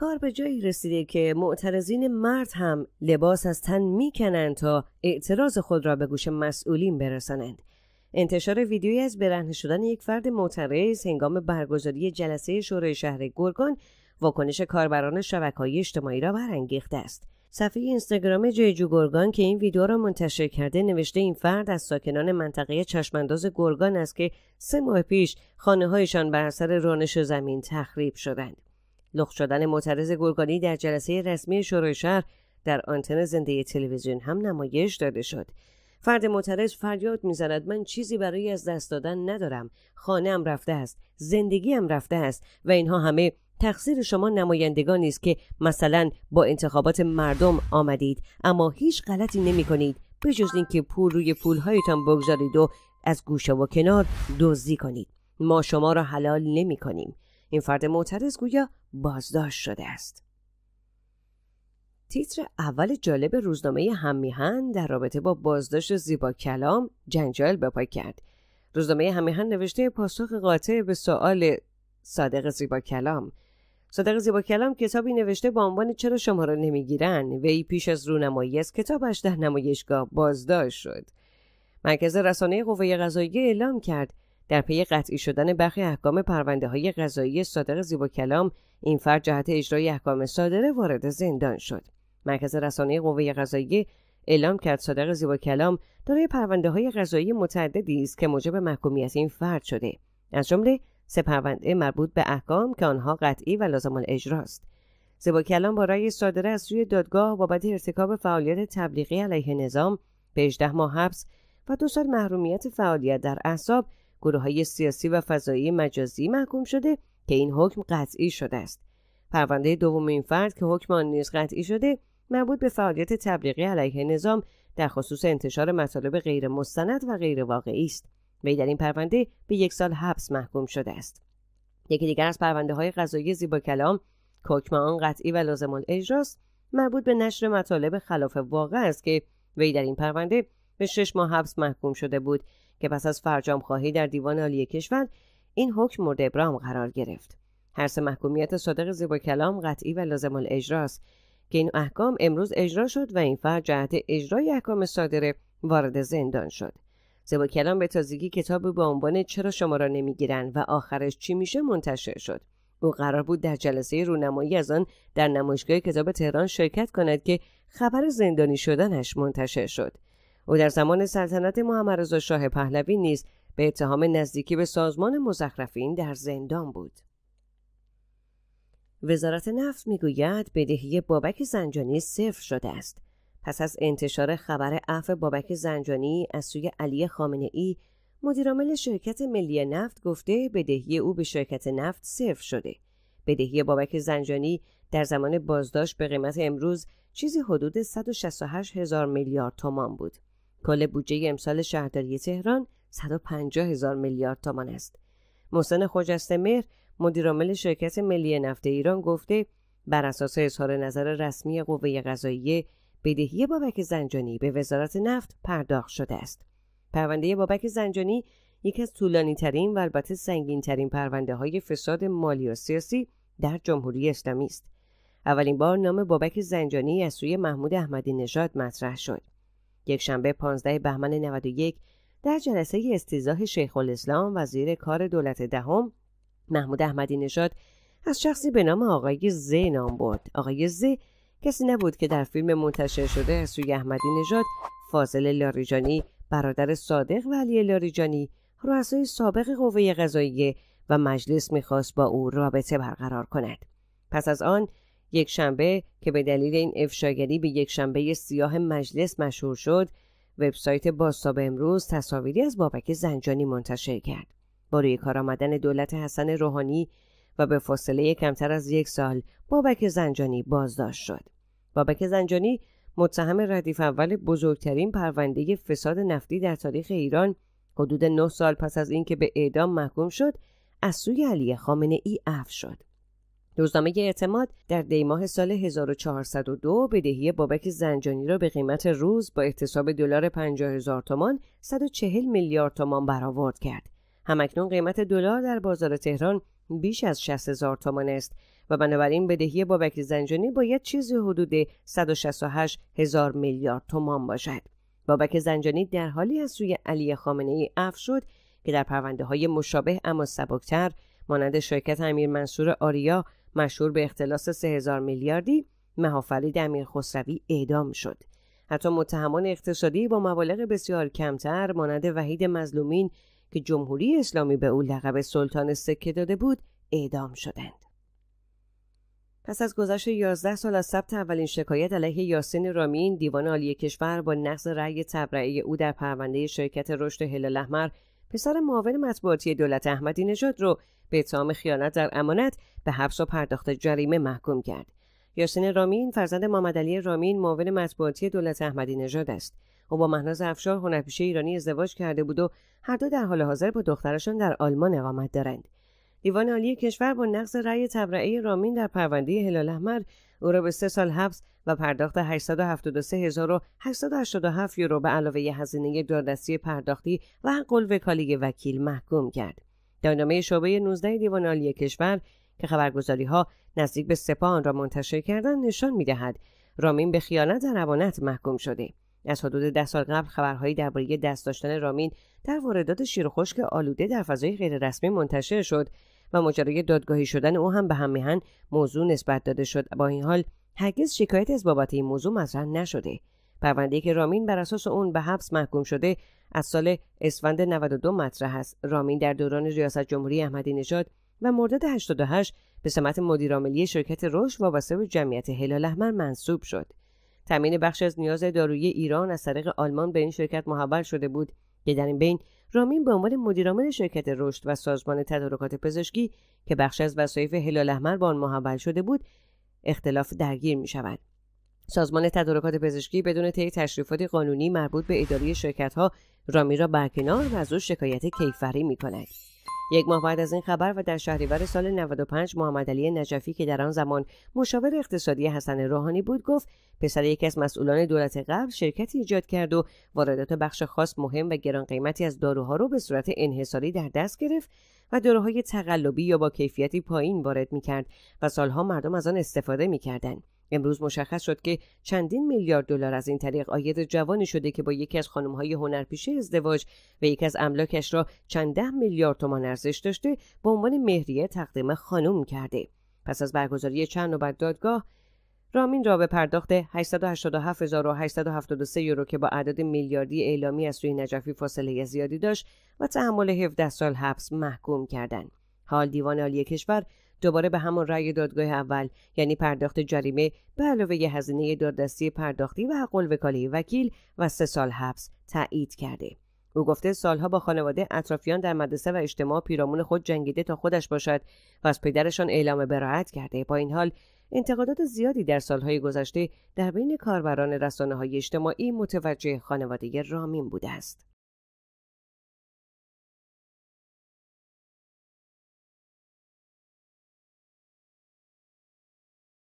کار به جایی رسیده که معترضین مرد هم لباس از تن میکنند تا اعتراض خود را به گوش مسئولین برسانند انتشار ویدیویی از برهنه شدن یک فرد معترض هنگام برگزاری جلسه شورای شهر گرگان واکنش کاربران شبکه‌های اجتماعی را برانگیخته است صفحه اینستاگرام جیجو گرگان که این ویدیو را منتشر کرده نوشته این فرد از ساکنان منطقه چشمانداز گرگان است که سه ماه پیش خانه هایشان بر اثر رانش زمین تخریب شدند لخت شدن معترض گرگانی در جلسه رسمی شورای شهر در آنتن زنده تلویزیون هم نمایش داده شد فرد معترض فریاد میزند من چیزی برای از دست دادن ندارم خانهام رفته است زندگیم رفته است و اینها همه تقصیر شما نمایندگان است که مثلا با انتخابات مردم آمدید اما هیچ غلطی نمی کنید جز اینکه پول روی پولهایتان بگذارید و از گوشه و کنار دزدی کنید ما شما را حلال نمی این فرد معترض گویا بازداشت شده است تیتر اول جالب روزنامه همیهن در رابطه با بازداشت زیبا کلام جنجال به کرد روزنامه همیهن نوشته پاسخ قاطع به سوال صادق زیبا کلام صادق زیبا کلام کتابی نوشته با عنوان چرا شما را نمیگیرن وی پیش از رونمایی از کتابش در نمایشگاه بازداشت شد مرکز رسانه قوه قضایی اعلام کرد در پی قطعی شدن برخی احکام پرونده های قضایی صادق زیبا کلام این فرد جهت اجرای احکام صادره وارد زندان شد مرکز رسانه قوه قضاییه اعلام کرد صادق زیبا کلام دارای پرونده های قضایی متعددی است که موجب محکومیت این فرد شده از جمله سه پرونده مربوط به احکام که آنها قطعی و لازم اجراست. زیبا کلام با رأی صادره از سوی دادگاه بابت ارتکاب فعالیت تبلیغی علیه نظام به ماه حبس و دو سال محرومیت فعالیت در اعصاب گروه های سیاسی و فضایی مجازی محکوم شده که این حکم قطعی شده است پرونده دوم این فرد که حکم آن نیز قطعی شده مربوط به فعالیت تبلیغی علیه نظام در خصوص انتشار مطالب غیر مستند و غیر واقعی است وی در این پرونده به یک سال حبس محکوم شده است یکی دیگر از پرونده های قضایی زیبا کلام که حکم آن قطعی و لازم الاجراست مربوط به نشر مطالب خلاف واقع است که وی در این پرونده به شش ماه حبس محکوم شده بود که پس از فرجام خواهی در دیوان عالی کشور این حکم مورد ابرام قرار گرفت هر محکومیت صادق زیبا کلام قطعی و لازم الاجراست که این احکام امروز اجرا شد و این فرد جهت اجرای احکام صادره وارد زندان شد زیبا کلام به تازگی کتاب با عنوان چرا شما را نمیگیرند و آخرش چی میشه منتشر شد او قرار بود در جلسه رونمایی از آن در نمایشگاه کتاب تهران شرکت کند که خبر زندانی شدنش منتشر شد او در زمان سلطنت محمد رضا شاه پهلوی نیز به اتهام نزدیکی به سازمان مزخرفین در زندان بود. وزارت نفت میگوید بدهی بابک زنجانی صفر شده است. پس از انتشار خبر عف بابک زنجانی از سوی علی خامنه ای مدیرعامل شرکت ملی نفت گفته بدهی او به شرکت نفت صفر شده. بدهی بابک زنجانی در زمان بازداشت به قیمت امروز چیزی حدود 168 هزار میلیارد تومان بود. کل بودجه امسال شهرداری تهران 150 هزار میلیارد تومان است. محسن خوجسته مهر مدیرعامل شرکت ملی نفت ایران گفته بر اساس اظهار نظر رسمی قوه قضاییه بدهی بابک زنجانی به وزارت نفت پرداخت شده است. پرونده بابک زنجانی یکی از طولانی ترین و البته سنگین ترین پرونده های فساد مالی و سیاسی در جمهوری اسلامی است. اولین بار نام بابک زنجانی از سوی محمود احمدی نژاد مطرح شد. یکشنبه 15 بهمن 91 در جلسه استیزاه شیخ الاسلام وزیر کار دولت دهم محمود احمدی نژاد از شخصی به نام آقای ز نام برد آقای ز کسی نبود که در فیلم منتشر شده از سوی احمدی نژاد فاضل لاریجانی برادر صادق و علی لاریجانی رؤسای سابق قوه قضاییه و مجلس میخواست با او رابطه برقرار کند پس از آن یک شنبه که به دلیل این افشاگری به یک شنبه سیاه مجلس مشهور شد وبسایت باستاب امروز تصاویری از بابک زنجانی منتشر کرد با روی کار آمدن دولت حسن روحانی و به فاصله کمتر از یک سال بابک زنجانی بازداشت شد بابک زنجانی متهم ردیف اول بزرگترین پرونده فساد نفتی در تاریخ ایران حدود نه سال پس از اینکه به اعدام محکوم شد از سوی علی خامنه ای عفو شد روزنامه اعتماد در دیماه سال 1402 بدهی بابک زنجانی را به قیمت روز با احتساب دلار 50 هزار تومان 140 میلیارد تومان برآورد کرد. همکنون قیمت دلار در بازار تهران بیش از 60 هزار تومان است و بنابراین بدهی بابک زنجانی باید چیزی حدود 168 هزار میلیارد تومان باشد. بابک زنجانی در حالی از سوی علی خامنه ای اف شد که در پرونده های مشابه اما سبکتر مانند شرکت امیر منصور آریا مشهور به اختلاس 3000 میلیاردی محافلی دمیر خسروی اعدام شد حتی متهمان اقتصادی با مبالغ بسیار کمتر مانند وحید مظلومین که جمهوری اسلامی به او لقب سلطان سکه داده بود اعدام شدند پس از گذشت 11 سال از ثبت اولین شکایت علیه یاسین رامین دیوان عالی کشور با نقض رأی تبرئه او در پرونده شرکت رشد هلال احمر پسر معاون مطبوعاتی دولت احمدی نژاد رو به اتهام خیانت در امانت به حبس و پرداخت جریمه محکوم کرد یاسین رامین فرزند محمد علی رامین معاون مطبوعاتی دولت احمدی نژاد است او با مهناز افشار هنرپیشه ایرانی ازدواج کرده بود و هر دو در حال حاضر با دخترشان در آلمان اقامت دارند دیوان عالی کشور با نقض رأی تبرعه رامین در پرونده هلال احمر او را به سه سال حبس و پرداخت 873887 یورو به علاوه هزینه دادرسی پرداختی و حق وکالی وکیل محکوم کرد. دانامه شعبه 19 دیوان عالی کشور که خبرگزاری ها نزدیک به سپاه آن را منتشر کردن نشان می دهد رامین به خیانت در امانت محکوم شده. از حدود ده سال قبل خبرهایی درباره دست داشتن رامین در واردات شیر خشک آلوده در فضای غیررسمی منتشر شد و ماجرای دادگاهی شدن او هم به هم میهن موضوع نسبت داده شد با این حال هرگز شکایت از بابت این موضوع مطرح نشده پرونده که رامین بر اساس اون به حبس محکوم شده از سال اسفند 92 مطرح است رامین در دوران ریاست جمهوری احمدی نژاد و مرداد 88 به سمت مدیرعاملی شرکت روش وابسته به جمعیت هلال احمر منصوب شد تامین بخش از نیاز دارویی ایران از طریق آلمان به این شرکت محول شده بود که در این بین رامین به عنوان مدیرعامل شرکت رشد و سازمان تدارکات پزشکی که بخش از وسایف هلال احمر به آن محول شده بود اختلاف درگیر می شود. سازمان تدارکات پزشکی بدون طی تشریفات قانونی مربوط به اداره شرکت ها رامی را برکنار و از او شکایت کیفری می کند. یک ماه بعد از این خبر و در شهریور سال 95 محمد علی نجفی که در آن زمان مشاور اقتصادی حسن روحانی بود گفت پسر یکی از مسئولان دولت قبل شرکتی ایجاد کرد و واردات بخش خاص مهم و گران قیمتی از داروها رو به صورت انحصاری در دست گرفت و داروهای تقلبی یا با کیفیتی پایین وارد میکرد و سالها مردم از آن استفاده میکردند امروز مشخص شد که چندین میلیارد دلار از این طریق آید جوانی شده که با یکی از خانمهای هنرپیشه ازدواج و یکی از املاکش را چند ده میلیارد تومان ارزش داشته به عنوان مهریه تقدیم خانم کرده پس از برگزاری چند نوبت دادگاه رامین را به پرداخت 887873 یورو که با اعداد میلیاردی اعلامی از سوی نجفی فاصله زیادی داشت و تحمل 17 سال حبس محکوم کردند. حال دیوان عالی کشور دوباره به همان رأی دادگاه اول یعنی پرداخت جریمه به علاوه هزینه دادرسی پرداختی و حق وکیل و سه سال حبس تایید کرده او گفته سالها با خانواده اطرافیان در مدرسه و اجتماع پیرامون خود جنگیده تا خودش باشد و از پدرشان اعلام براعت کرده با این حال انتقادات زیادی در سالهای گذشته در بین کاربران رسانه های اجتماعی متوجه خانواده رامین بوده است